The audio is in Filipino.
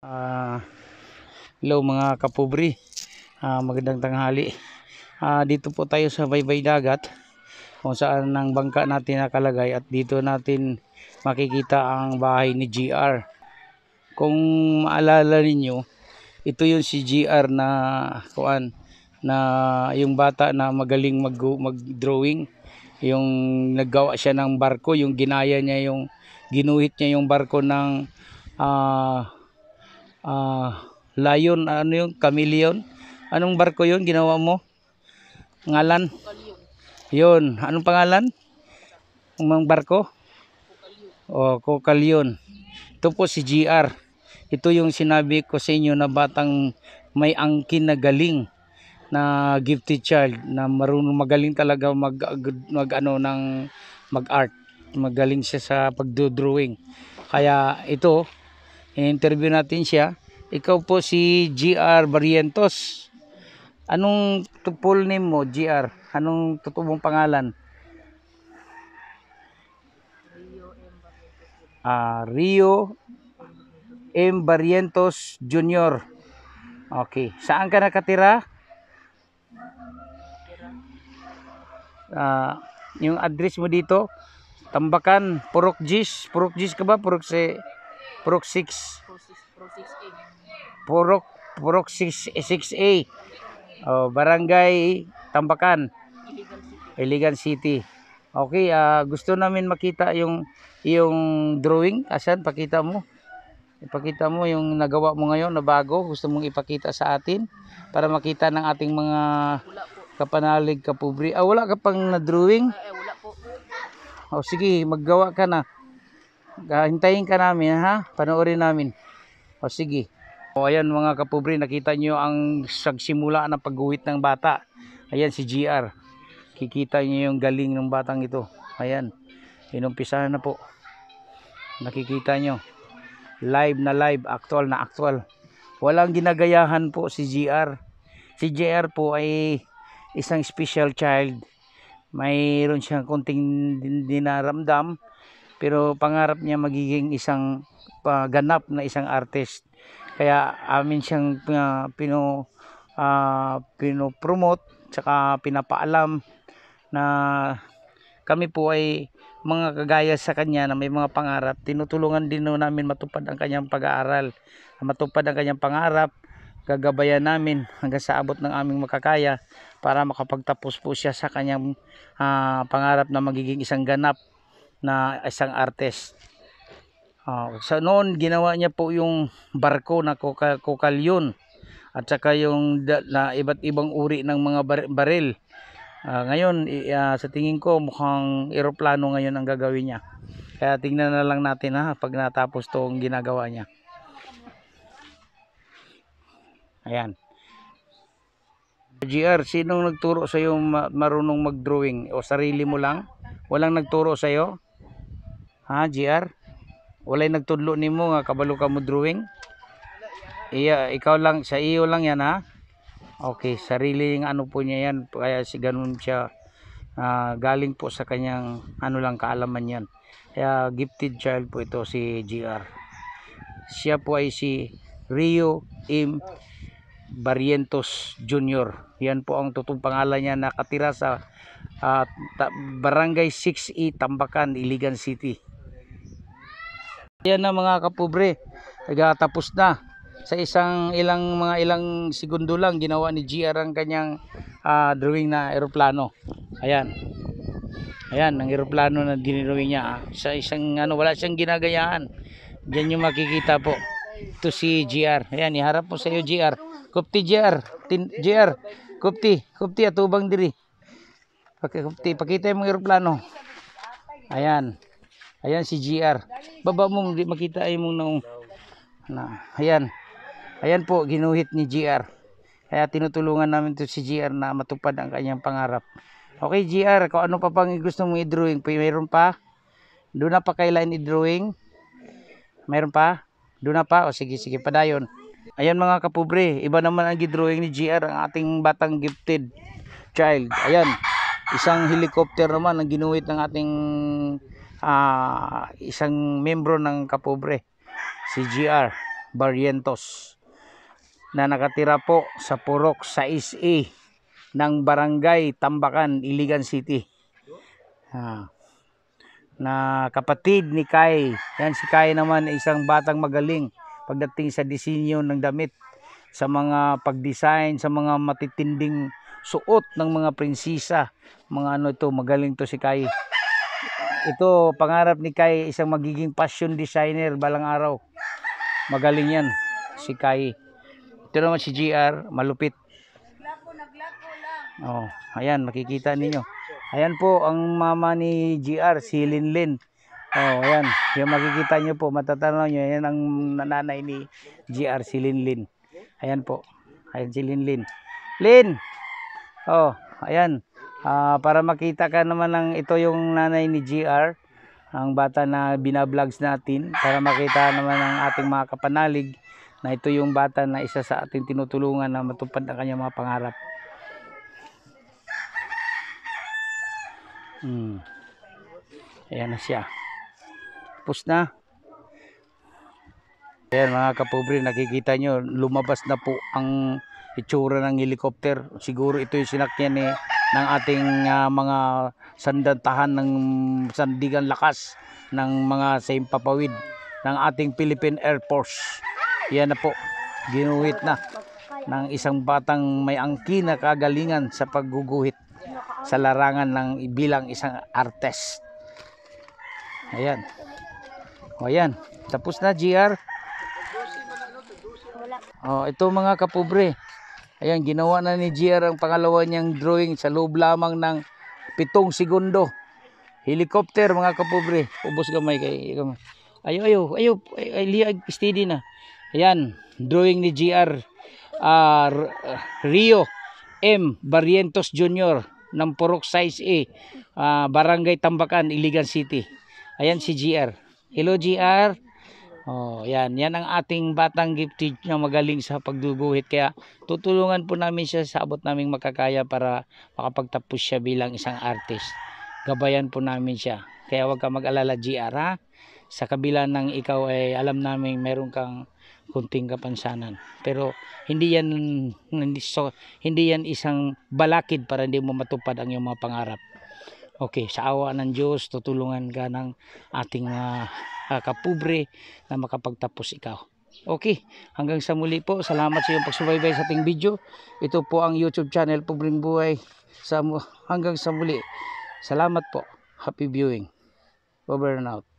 Uh, hello mga kapubri uh, ah, magandang tanghali uh, dito po tayo sa baybay dagat kung saan ang bangka natin nakalagay at dito natin makikita ang bahay ni GR kung maalala ninyo ito yung si GR na kuan na yung bata na magaling mag, mag drawing yung naggawa siya ng barko yung ginaya niya yung ginuhit niya yung barko ng uh, uh, lion, ano yung chameleon. Anong barko yun ginawa mo? Ngalan? Yun, anong pangalan? Ang barko? O, oh, Kokalyon. Ito po si GR. Ito yung sinabi ko sa inyo na batang may angkin na galing na gifted child na marunong magaling talaga mag, mag ano ng mag art magaling siya sa pagdo-drawing kaya ito In-interview natin siya. Ikaw po si GR Barrientos. Anong full name mo, GR? Anong totoong pangalan? Uh, Rio M. Barrientos Jr. Okay. Saan ka nakatira? Uh, yung address mo dito, Tambakan, Purok Gis. Purok Gis ka ba? Purok si... Purok 6. Purok Purok 6, 6A. Oh, Barangay Tambakan. Iligan City. Okay, uh, gusto namin makita yung yung drawing. Asan pakita mo? Ipakita mo yung nagawa mo ngayon na bago. Gusto mong ipakita sa atin para makita ng ating mga kapanalig, kapubri. Ah, wala ka pang na-drawing? eh, wala po. O oh, sige, maggawa ka na hintayin ka namin ha panoorin namin o sige o ayan mga kapobre nakita nyo ang sagsimula ng pagguhit ng bata ayan si GR kikita nyo yung galing ng batang ito ayan inumpisahan na po nakikita nyo live na live actual na actual walang ginagayahan po si GR si GR po ay isang special child mayroon siyang konting dinaramdam pero pangarap niya magiging isang uh, ganap na isang artist kaya amin ah, siyang uh, pino uh, pinopromote tsaka pinapaalam na kami po ay mga kagaya sa kanya na may mga pangarap tinutulungan din namin matupad ang kanyang pag-aaral matupad ang kanyang pangarap gagabayan namin hanggang sa abot ng aming makakaya para makapagtapos po siya sa kanyang uh, pangarap na magiging isang ganap na isang artist. Uh, sa noon, ginawa niya po yung barko na kokalyon at saka yung na iba't ibang uri ng mga bar, baril. Uh, ngayon, uh, sa tingin ko, mukhang eroplano ngayon ang gagawin niya. Kaya tingnan na lang natin ha, pag natapos tong ginagawa niya. Ayan. GR, sinong nagturo sa iyo marunong mag-drawing? O sarili mo lang? Walang nagturo sa iyo? Ha, JR? Walay nagtudlo nimo nga kabalo ka mo drawing. Iya, ikaw lang sa iyo lang yan ha. Okay, sariling ano po niya yan kaya si ganun siya uh, galing po sa kanyang ano lang kaalaman yan. Kaya gifted child po ito si JR. Siya po ay si Rio M. Barrientos Jr. Yan po ang totoong pangalan niya nakatira sa uh, Barangay 6E Tambakan, Iligan City. Yan na mga kapobre, nagtatapos na. Sa isang ilang mga ilang segundo lang ginawa ni GR ang kanyang uh, drawing na eroplano. Ayan. Ayan, ang eroplano na dinrawing niya. Sa isang ano, wala siyang ginagayaan. Diyan yung makikita po. Ito si GR. Ayan, iharap mo sa iyo GR. Kupti GR. Tin, GR. Kupti. Kupti, at atubang diri. Pakita yung mga eroplano. Ayan. Ayan si GR. Baba mo, makita ay mong naong. Na, ayan. Ayan po, ginuhit ni GR. Kaya tinutulungan namin to si GR na matupad ang kanyang pangarap. Okay, GR, kung ano pa pang gusto mong i-drawing, mayroon pa? Doon na pa kailan i-drawing? Mayroon pa? Doon na pa? O sige, sige, padayon. Ayan mga kapobre, iba naman ang i-drawing ni GR, ang ating batang gifted child. Ayan, isang helicopter naman ang ginuhit ng ating uh, isang membro ng kapobre si GR Barrientos na nakatira po sa Purok 6A ng Barangay Tambakan, Iligan City. Uh, na kapatid ni Kai. Yan si Kai naman isang batang magaling pagdating sa disenyo ng damit, sa mga pag-design, sa mga matitinding suot ng mga prinsesa. Mga ano ito magaling to si Kai. Ito, pangarap ni Kai, isang magiging fashion designer balang araw. Magaling yan, si Kai. Ito naman si GR, malupit. Oh, ayan, makikita ninyo. Ayan po, ang mama ni GR, si Linlin. Oh, ayan. Yung makikita nyo po, matatanaw nyo, ayan ang nanay ni GR, si Linlin. Ayan po. Ayan si Linlin. Lin! Oh, ayan uh, para makita ka naman ng ito yung nanay ni GR ang bata na binablogs natin para makita naman ng ating mga kapanalig na ito yung bata na isa sa ating tinutulungan na matupad ang kanyang mga pangarap hmm. ayan na siya tapos na ayan mga kapobre nakikita nyo lumabas na po ang itsura ng helicopter siguro ito yung sinakyan ni eh ng ating uh, mga sandantahan ng sandigan lakas ng mga papawid ng ating Philippine Air Force. Yan na po, ginuhit na ng isang batang may angki na kagalingan sa pagguguhit sa larangan ng bilang isang artist. Ayan. O ayan, tapos na GR. Oh, ano, ito mga kapobre. Ayan, ginawa na ni JR ang pangalawa niyang drawing sa loob lamang ng pitong segundo. Helicopter mga kapobre. Ubos gamay kay gamay. Ayo, ayo, ayo, ay liag steady na. Ayan, drawing ni JR uh, ah, Rio M Barrientos Jr. ng Purok Size A, uh, Barangay Tambakan, Iligan City. Ayan si JR. Hello JR. Oh, yan. Yan ang ating batang gifted na magaling sa pagduguhit. Kaya tutulungan po namin siya sa abot naming makakaya para makapagtapos siya bilang isang artist. Gabayan po namin siya. Kaya huwag ka mag-alala GR ha. Sa kabila ng ikaw ay eh, alam namin meron kang kunting kapansanan. Pero hindi yan hindi, so, hindi yan isang balakid para hindi mo matupad ang iyong mga pangarap. Okay, sa awa ng Diyos, tutulungan ka ng ating uh, uh, ah, kapubre na makapagtapos ikaw. Okay, hanggang sa muli po. Salamat sa iyong pagsubaybay sa ating video. Ito po ang YouTube channel Pubring Buhay. Sa, hanggang sa muli. Salamat po. Happy viewing. Over and out.